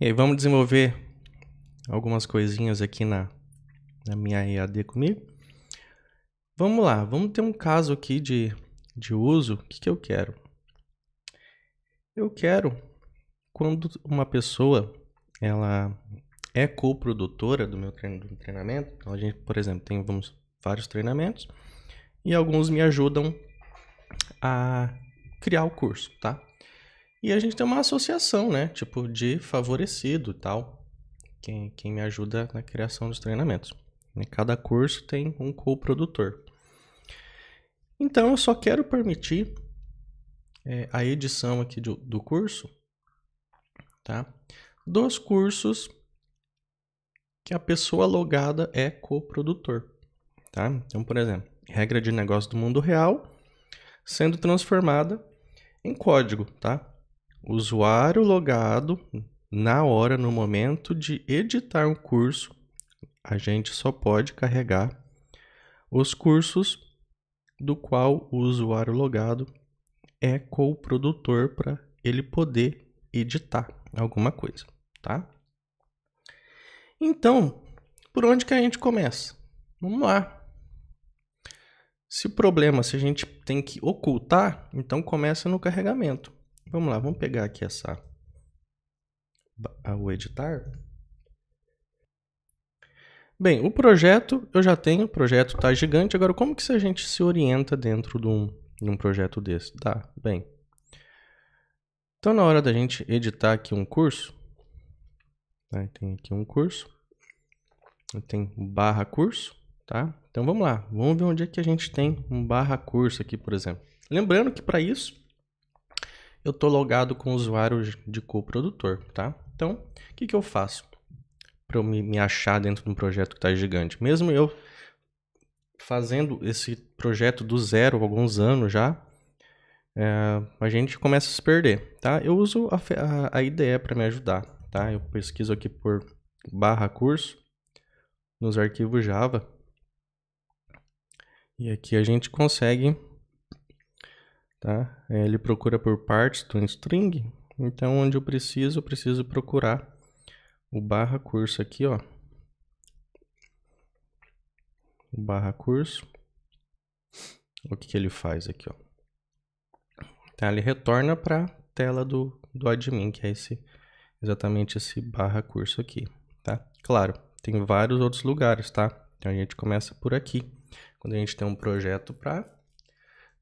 E aí vamos desenvolver algumas coisinhas aqui na, na minha EAD comigo. Vamos lá, vamos ter um caso aqui de, de uso. O que, que eu quero? Eu quero quando uma pessoa ela é coprodutora do meu treinamento, então a gente, por exemplo, tem vamos, vários treinamentos e alguns me ajudam a criar o curso, tá? E a gente tem uma associação, né? Tipo, de favorecido e tal. Quem, quem me ajuda na criação dos treinamentos. Em cada curso tem um co-produtor. Então, eu só quero permitir é, a edição aqui do, do curso, tá? Dos cursos que a pessoa logada é coprodutor, tá? Então, por exemplo, regra de negócio do mundo real sendo transformada em código, tá? usuário logado na hora, no momento de editar um curso, a gente só pode carregar os cursos do qual o usuário logado é co-produtor para ele poder editar alguma coisa, tá? Então, por onde que a gente começa? Vamos lá. Se problema, se a gente tem que ocultar, então começa no carregamento. Vamos lá, vamos pegar aqui essa o editar. Bem, o projeto eu já tenho, o projeto está gigante. Agora, como que a gente se orienta dentro de um, de um projeto desse? Tá, bem. Então, na hora da gente editar aqui um curso, né, tem aqui um curso, tem barra curso, tá? Então, vamos lá, vamos ver onde é que a gente tem um barra curso aqui, por exemplo. Lembrando que para isso, eu tô logado com o usuário de coprodutor, tá? Então, o que, que eu faço para eu me, me achar dentro de um projeto que tá gigante? Mesmo eu fazendo esse projeto do zero há alguns anos já, é, a gente começa a se perder, tá? Eu uso a, a, a IDE para me ajudar, tá? Eu pesquiso aqui por barra curso nos arquivos Java e aqui a gente consegue tá? É, ele procura por partes do string, então onde eu preciso, eu preciso procurar o barra curso aqui, ó. O barra curso. O que, que ele faz aqui, ó. Tá, ele retorna para a tela do, do admin, que é esse, exatamente esse barra curso aqui, tá? Claro, tem vários outros lugares, tá? Então a gente começa por aqui, quando a gente tem um projeto para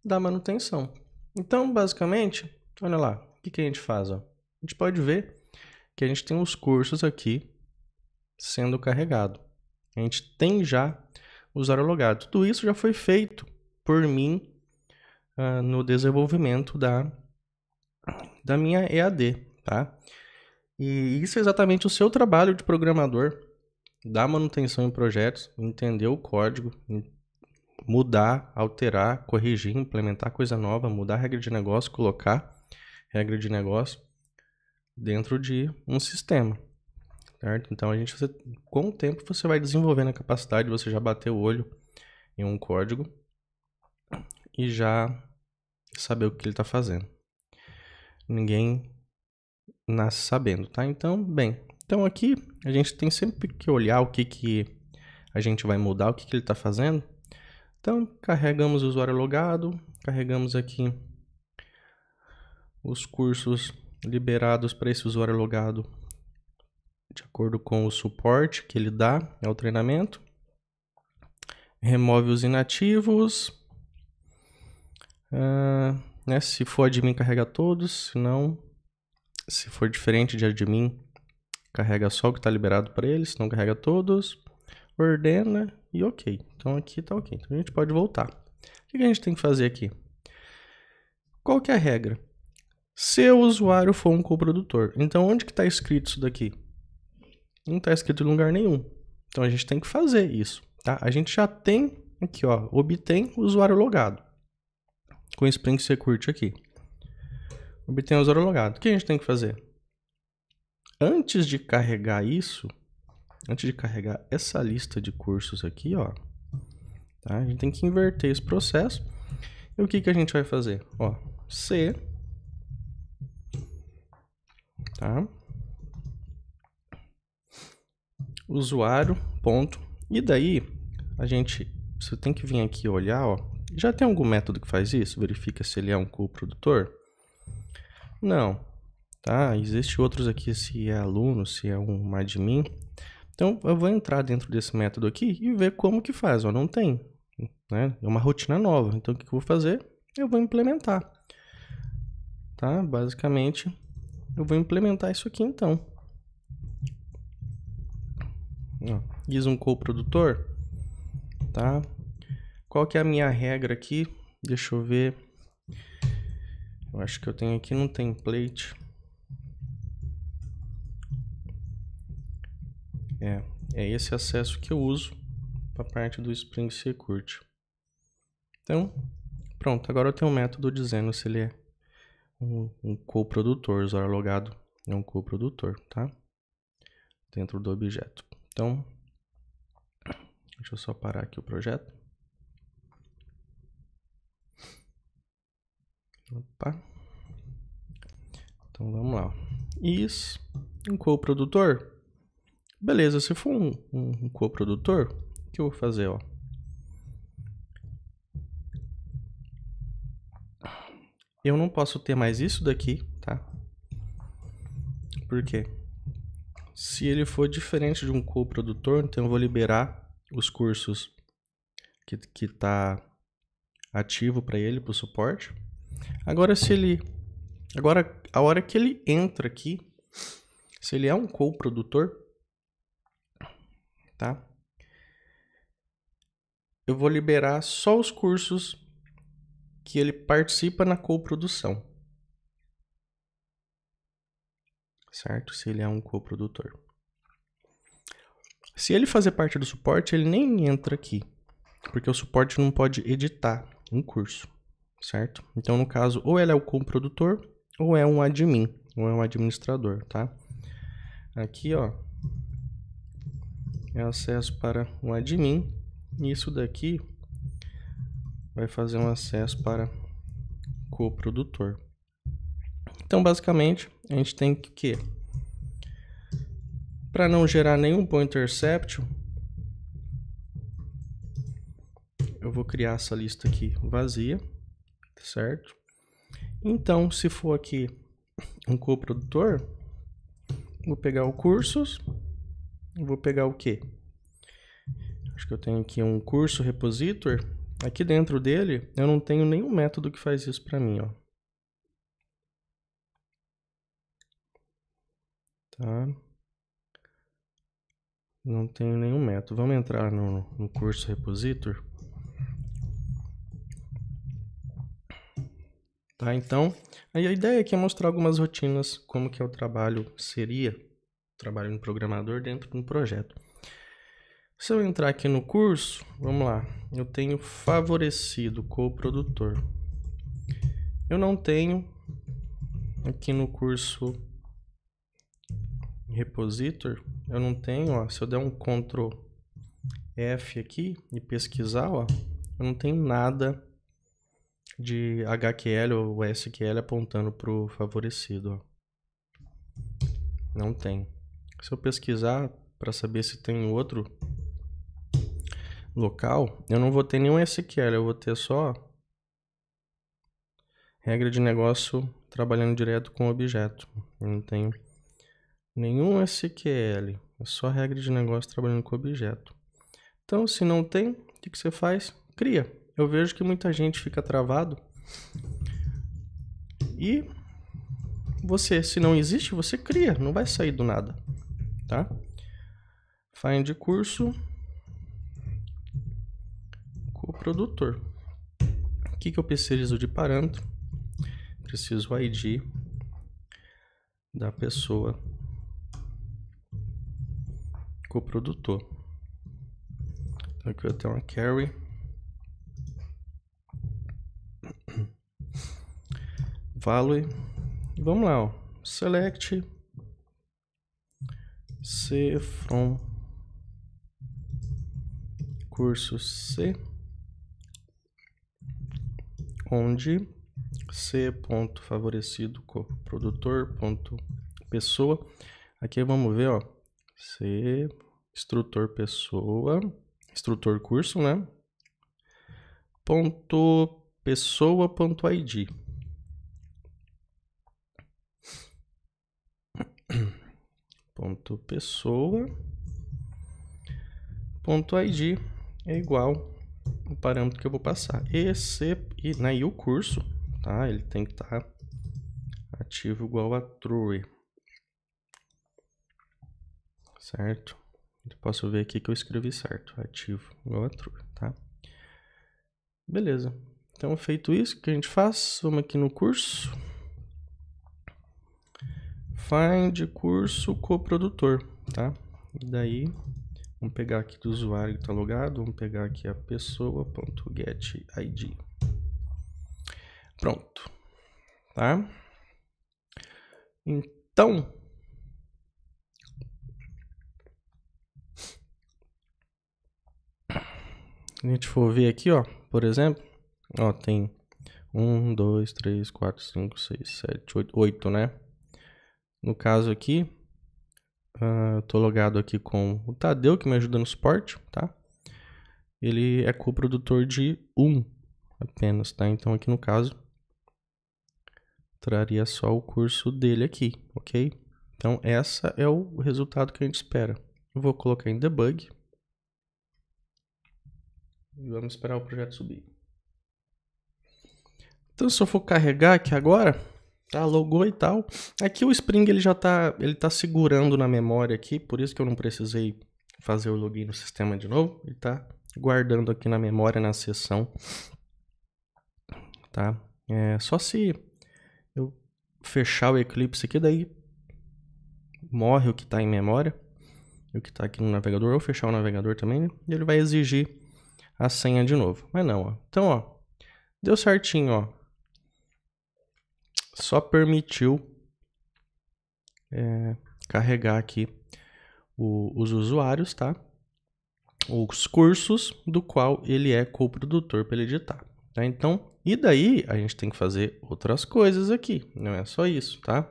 dar manutenção. Então, basicamente, olha lá, o que, que a gente faz? Ó? A gente pode ver que a gente tem os cursos aqui sendo carregado. A gente tem já o usuário logado. Tudo isso já foi feito por mim uh, no desenvolvimento da, da minha EAD, tá? E isso é exatamente o seu trabalho de programador da manutenção em projetos, entender o código, mudar, alterar, corrigir, implementar coisa nova, mudar a regra de negócio, colocar regra de negócio dentro de um sistema. Certo? Então a gente você, com o tempo você vai desenvolvendo a capacidade, você já bater o olho em um código e já saber o que ele está fazendo. Ninguém nasce sabendo, tá? Então, bem, então aqui a gente tem sempre que olhar o que, que a gente vai mudar, o que, que ele está fazendo, então, carregamos o usuário logado, carregamos aqui os cursos liberados para esse usuário logado de acordo com o suporte que ele dá ao é treinamento. Remove os inativos. Ah, né, se for admin, carrega todos. Se não, se for diferente de admin, carrega só o que está liberado para ele, se não carrega todos ordena né? e ok. Então aqui está ok. Então a gente pode voltar. O que a gente tem que fazer aqui? Qual que é a regra? Se o usuário for um coprodutor. Então onde que está escrito isso daqui? Não está escrito em lugar nenhum. Então a gente tem que fazer isso, tá? A gente já tem aqui, ó, obtém usuário logado. Com o Spring Security aqui. Obtém usuário logado. O que a gente tem que fazer? Antes de carregar isso, antes de carregar essa lista de cursos aqui, ó, tá? a gente tem que inverter esse processo. E o que, que a gente vai fazer? Ó, C, tá? usuário, ponto. E daí, a gente, você tem que vir aqui olhar, ó, já tem algum método que faz isso? Verifica se ele é um coprodutor? Não, tá? Existem outros aqui, se é aluno, se é um admin. Então eu vou entrar dentro desse método aqui e ver como que faz. Ó, não tem, né? É uma rotina nova. Então o que, eu vou fazer? Eu vou implementar, tá? Basicamente, eu vou implementar isso aqui então. Ó, diz um tá? Qual que é a minha regra aqui? Deixa eu ver. Eu acho que eu tenho aqui no template. É, é esse acesso que eu uso para a parte do Spring Security. Então, pronto, agora eu tenho um método dizendo se ele é um, um coprodutor, usuário logado é um coprodutor, tá? Dentro do objeto. Então, deixa eu só parar aqui o projeto. Opa. Então vamos lá. Is um coprodutor Beleza, se for um, um, um coprodutor, o que eu vou fazer, ó? Eu não posso ter mais isso daqui, tá? Por quê? Se ele for diferente de um coprodutor, então eu vou liberar os cursos que, que tá ativo para ele, para o suporte. Agora, se ele. Agora, a hora que ele entra aqui, se ele é um coprodutor, tá? Eu vou liberar só os cursos que ele participa na coprodução. Certo? Se ele é um coprodutor. Se ele fazer parte do suporte, ele nem entra aqui, porque o suporte não pode editar um curso, certo? Então, no caso, ou ele é o coprodutor ou é um admin, ou é um administrador, tá? Aqui, ó, é acesso para um admin. E isso daqui vai fazer um acesso para coprodutor. Então, basicamente, a gente tem que, para não gerar nenhum pointer intercept, eu vou criar essa lista aqui vazia, tá certo? Então, se for aqui um coprodutor, vou pegar o cursos, eu vou pegar o que Acho que eu tenho aqui um curso repositor. Aqui dentro dele, eu não tenho nenhum método que faz isso para mim, ó. Tá? Não tenho nenhum método. Vamos entrar no, no curso repositor. Tá, então, a ideia aqui é mostrar algumas rotinas, como que é o trabalho seria trabalho no programador dentro de um projeto. Se eu entrar aqui no curso, vamos lá, eu tenho favorecido coprodutor. Eu não tenho aqui no curso repositor, eu não tenho, ó, se eu der um Ctrl F aqui e pesquisar, ó, eu não tenho nada de HQL ou SQL apontando para o favorecido. Ó. Não tem. Se eu pesquisar para saber se tem outro local, eu não vou ter nenhum SQL, eu vou ter só regra de negócio trabalhando direto com objeto. Eu não tenho nenhum SQL, é só regra de negócio trabalhando com objeto. Então, se não tem, o que, que você faz? Cria. Eu vejo que muita gente fica travado. E você, se não existe, você cria, não vai sair do nada tá? Find curso coprodutor. O que, que eu preciso de parâmetro? Preciso ID da pessoa coprodutor. Então aqui eu tenho uma carry value. Vamos lá, ó. select C from curso C, onde C ponto favorecido produtor ponto pessoa. Aqui vamos ver, ó, C instrutor pessoa, instrutor curso, né? Ponto pessoa ponto ID. ponto pessoa ponto id é igual o parâmetro que eu vou passar e e, né, o curso tá ele tem que estar tá ativo igual a true certo eu posso ver aqui que eu escrevi certo ativo igual a true tá beleza então feito isso o que a gente faz vamos aqui no curso find curso coprodutor, tá? E daí, vamos pegar aqui do usuário que está logado, vamos pegar aqui a pessoa.getID. Pronto, tá? Então, a gente for ver aqui, ó, por exemplo, ó, tem um, dois, três, quatro, cinco, seis, sete, oito, oito, né? No caso aqui, uh, eu tô logado aqui com o Tadeu, que me ajuda no suporte, tá? Ele é coprodutor de um apenas, tá? Então aqui no caso, traria só o curso dele aqui, ok? Então essa é o resultado que a gente espera. Eu vou colocar em debug. E vamos esperar o projeto subir. Então se eu for carregar aqui agora, tá, logou e tal. Aqui é o Spring ele já tá, ele tá segurando na memória aqui, por isso que eu não precisei fazer o login no sistema de novo. Ele tá guardando aqui na memória na sessão, tá? É, só se eu fechar o Eclipse aqui, daí morre o que está em memória e o que está aqui no navegador, ou fechar o navegador também, né? e ele vai exigir a senha de novo. Mas não, ó. Então, ó, deu certinho, ó só permitiu é, carregar aqui o, os usuários, tá? Os cursos do qual ele é coprodutor para ele editar. Tá? Então, e daí a gente tem que fazer outras coisas aqui, não é só isso, tá?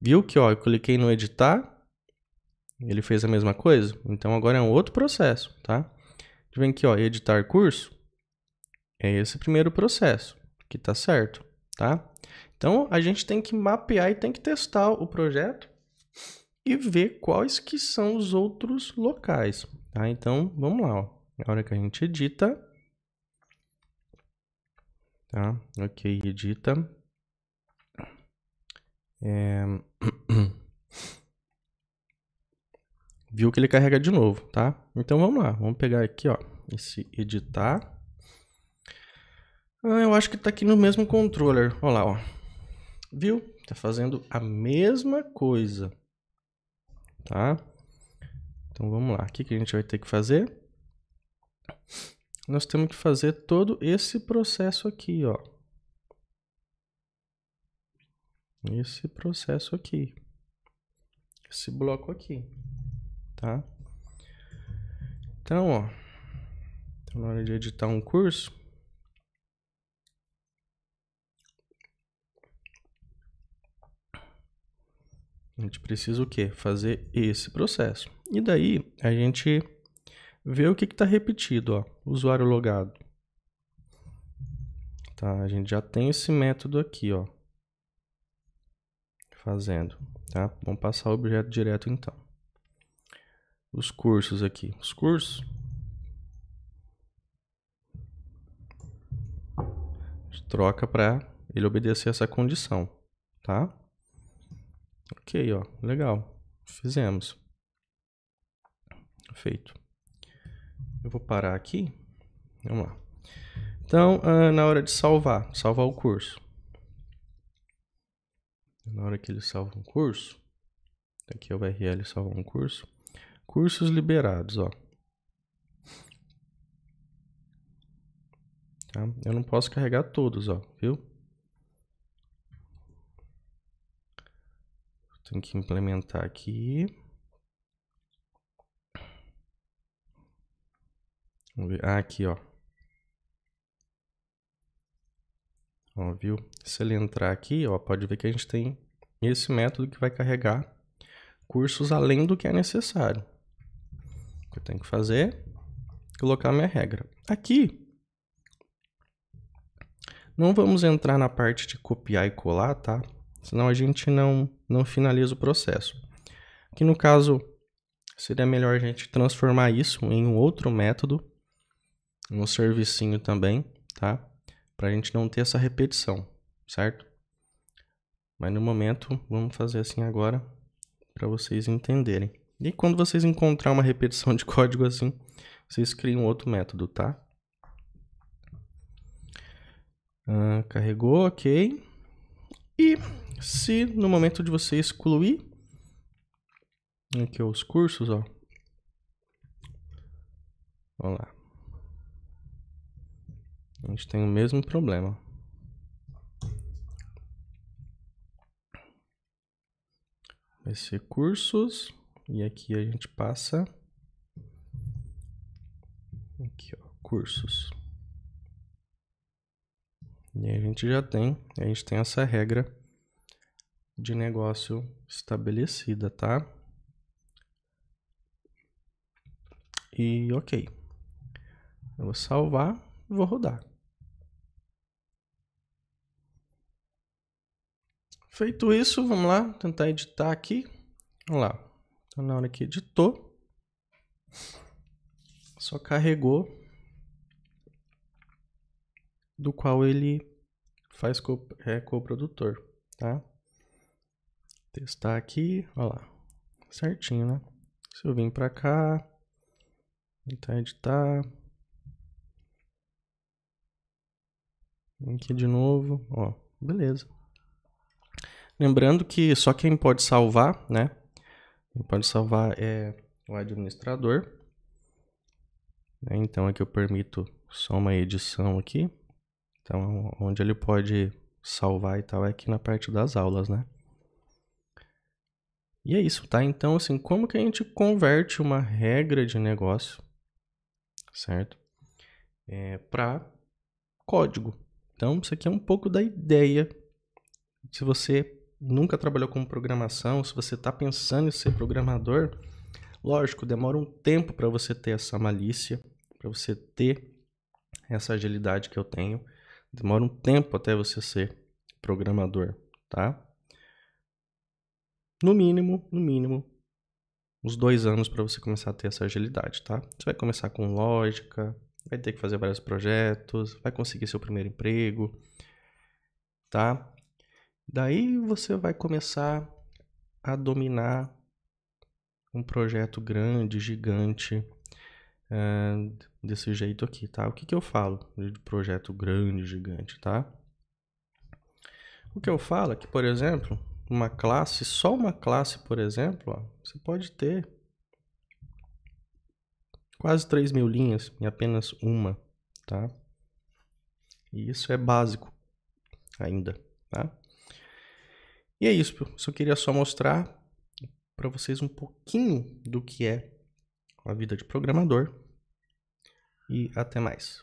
Viu que ó, eu cliquei no editar, ele fez a mesma coisa, então agora é um outro processo, tá? Vem aqui, ó, editar curso, é esse primeiro processo, que tá certo tá? Então a gente tem que mapear e tem que testar o projeto e ver quais que são os outros locais, tá? Então vamos lá, ó. Na é hora que a gente edita, tá? Ok, edita. É... Viu que ele carrega de novo, tá? Então vamos lá, vamos pegar aqui, ó, esse editar. Ah, eu acho que tá aqui no mesmo controller. Olha lá, ó. Viu? Tá fazendo a mesma coisa. Tá? Então vamos lá. O que, que a gente vai ter que fazer? Nós temos que fazer todo esse processo aqui, ó. Esse processo aqui. Esse bloco aqui. Tá? Então, ó. Então, na hora de editar um curso A gente precisa o quê? Fazer esse processo. E daí a gente vê o que está repetido, ó, usuário logado. Tá, a gente já tem esse método aqui, ó, fazendo. Tá? Vamos passar o objeto direto então. Os cursos aqui. Os cursos. A gente troca para ele obedecer essa condição. Tá? Ok, ó, legal. Fizemos. Feito. Eu vou parar aqui. Vamos lá. Então, ah, na hora de salvar, salvar o curso. Na hora que ele salva um curso, tá aqui é o URL salvar um curso. Cursos liberados, ó. Tá? Eu não posso carregar todos, ó, viu? Tenho que implementar aqui. Vamos ver. Ah, aqui, ó. Ó, viu? Se ele entrar aqui, ó, pode ver que a gente tem esse método que vai carregar cursos além do que é necessário. O que eu tenho que fazer? É colocar minha regra. Aqui, não vamos entrar na parte de copiar e colar, tá? senão a gente não, não finaliza o processo. Que no caso seria melhor a gente transformar isso em um outro método, um servicinho também, tá? Para a gente não ter essa repetição, certo? Mas no momento vamos fazer assim agora para vocês entenderem. E quando vocês encontrar uma repetição de código assim, vocês criam outro método, tá? Ah, carregou, ok. E se no momento de você excluir aqui os cursos, ó. Vamos lá. A gente tem o mesmo problema. Vai ser cursos e aqui a gente passa aqui, ó, cursos. E a gente já tem, a gente tem essa regra de negócio estabelecida, tá? E ok. Eu vou salvar e vou rodar. Feito isso, vamos lá, tentar editar aqui. Vamos lá. Então, na hora que editou, só carregou do qual ele faz co é, coprodutor, tá? Testar aqui, olha lá, certinho, né? Se eu vim para cá, tentar editar. aqui de novo, ó, beleza. Lembrando que só quem pode salvar, né? Quem pode salvar é o administrador. Então aqui eu permito só uma edição aqui. Então onde ele pode salvar e tal é aqui na parte das aulas, né? E é isso, tá? Então, assim, como que a gente converte uma regra de negócio, certo? É, para código. Então, isso aqui é um pouco da ideia. Se você nunca trabalhou com programação, se você está pensando em ser programador, lógico, demora um tempo para você ter essa malícia, para você ter essa agilidade que eu tenho. Demora um tempo até você ser programador, tá? no mínimo, no mínimo, uns dois anos para você começar a ter essa agilidade, tá? Você vai começar com lógica, vai ter que fazer vários projetos, vai conseguir seu primeiro emprego, tá? Daí você vai começar a dominar um projeto grande, gigante, desse jeito aqui, tá? O que, que eu falo de projeto grande, gigante, tá? O que eu falo é que, por exemplo, uma classe, só uma classe, por exemplo, ó, você pode ter quase 3 mil linhas em apenas uma, tá? E isso é básico ainda, tá? E é isso, só queria só mostrar para vocês um pouquinho do que é a vida de programador e até mais.